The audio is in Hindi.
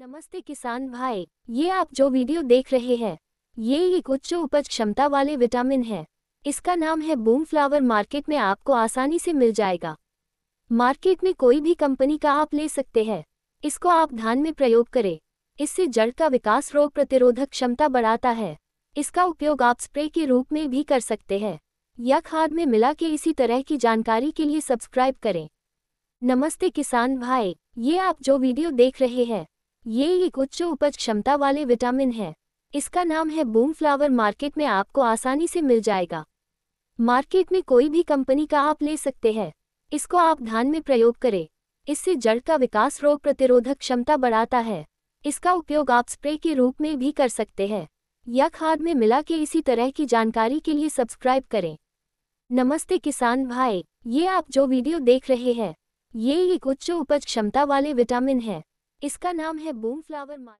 नमस्ते किसान भाई ये आप जो वीडियो देख रहे हैं ये एक उच्च उपज क्षमता वाले विटामिन है इसका नाम है बूम फ्लावर मार्केट में आपको आसानी से मिल जाएगा मार्केट में कोई भी कंपनी का आप ले सकते हैं इसको आप धान में प्रयोग करें इससे जड़ का विकास रोग प्रतिरोधक क्षमता बढ़ाता है इसका उपयोग आप स्प्रे के रूप में भी कर सकते हैं या खाद में मिला के इसी तरह की जानकारी के लिए सब्सक्राइब करें नमस्ते किसान भाई ये आप जो वीडियो देख रहे हैं ये एक उच्च उपज क्षमता वाले विटामिन है इसका नाम है बूम फ्लावर मार्केट में आपको आसानी से मिल जाएगा मार्केट में कोई भी कंपनी का आप ले सकते हैं इसको आप धान में प्रयोग करें इससे जड़ का विकास रोग प्रतिरोधक क्षमता बढ़ाता है इसका उपयोग आप स्प्रे के रूप में भी कर सकते हैं या खाद में मिला के इसी तरह की जानकारी के लिए सब्सक्राइब करें नमस्ते किसान भाई ये आप जो वीडियो देख रहे हैं ये एक उच्च उपज क्षमता वाले विटामिन है इसका नाम है बूम फ्लावर मार्केट